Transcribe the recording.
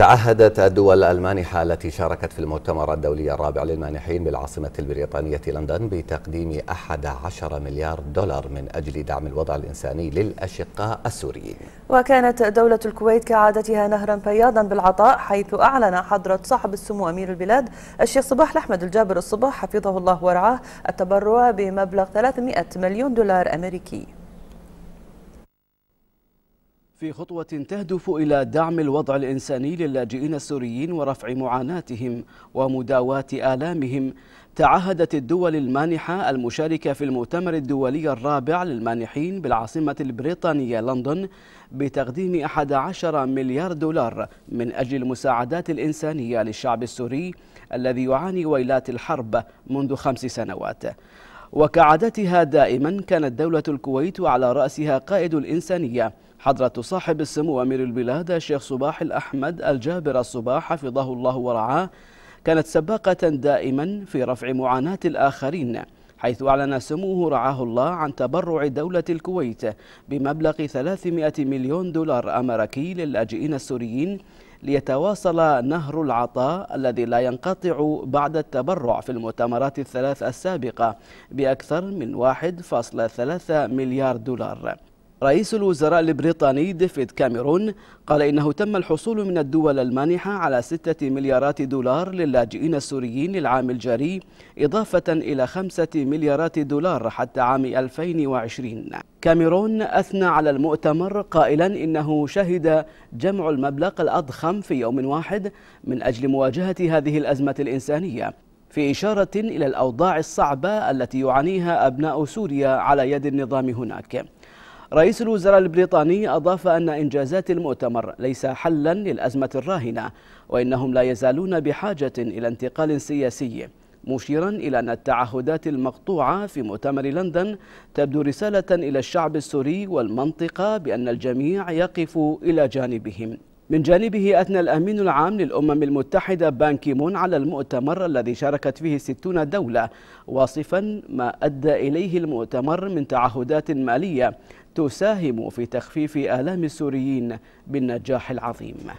تعهدت الدول المانحة التي شاركت في المؤتمر الدولي الرابع للمانحين بالعاصمة البريطانية لندن بتقديم 11 مليار دولار من أجل دعم الوضع الإنساني للأشقاء السوريين وكانت دولة الكويت كعادتها نهرا بياضا بالعطاء حيث أعلن حضرة صاحب السمو أمير البلاد الشيخ صباح الأحمد الجابر الصباح حفظه الله ورعاه التبرع بمبلغ 300 مليون دولار أمريكي في خطوة تهدف إلى دعم الوضع الإنساني للاجئين السوريين ورفع معاناتهم ومداواة آلامهم تعهدت الدول المانحة المشاركة في المؤتمر الدولي الرابع للمانحين بالعاصمة البريطانية لندن بتقديم 11 مليار دولار من أجل المساعدات الإنسانية للشعب السوري الذي يعاني ويلات الحرب منذ خمس سنوات وكعادتها دائما كانت دولة الكويت على رأسها قائد الإنسانية حضرة صاحب السمو أمير البلاد الشيخ صباح الأحمد الجابر الصباح حفظه الله ورعاه كانت سباقة دائما في رفع معاناة الآخرين حيث أعلن سموه رعاه الله عن تبرع دولة الكويت بمبلغ 300 مليون دولار أمريكي للاجئين السوريين ليتواصل نهر العطاء الذي لا ينقطع بعد التبرع في المؤتمرات الثلاث السابقة بأكثر من 1.3 مليار دولار رئيس الوزراء البريطاني ديفيد كاميرون قال إنه تم الحصول من الدول المانحة على ستة مليارات دولار للاجئين السوريين للعام الجاري إضافة إلى خمسة مليارات دولار حتى عام 2020 كاميرون أثنى على المؤتمر قائلا إنه شهد جمع المبلغ الأضخم في يوم واحد من أجل مواجهة هذه الأزمة الإنسانية في إشارة إلى الأوضاع الصعبة التي يعانيها أبناء سوريا على يد النظام هناك رئيس الوزراء البريطاني أضاف أن إنجازات المؤتمر ليس حلا للأزمة الراهنة وإنهم لا يزالون بحاجة إلى انتقال سياسي مشيرا إلى أن التعهدات المقطوعة في مؤتمر لندن تبدو رسالة إلى الشعب السوري والمنطقة بأن الجميع يقف إلى جانبهم من جانبه أثنى الأمين العام للأمم المتحدة بانكيمون على المؤتمر الذي شاركت فيه 60 دولة واصفا ما أدى إليه المؤتمر من تعهدات مالية تساهم في تخفيف آلام السوريين بالنجاح العظيم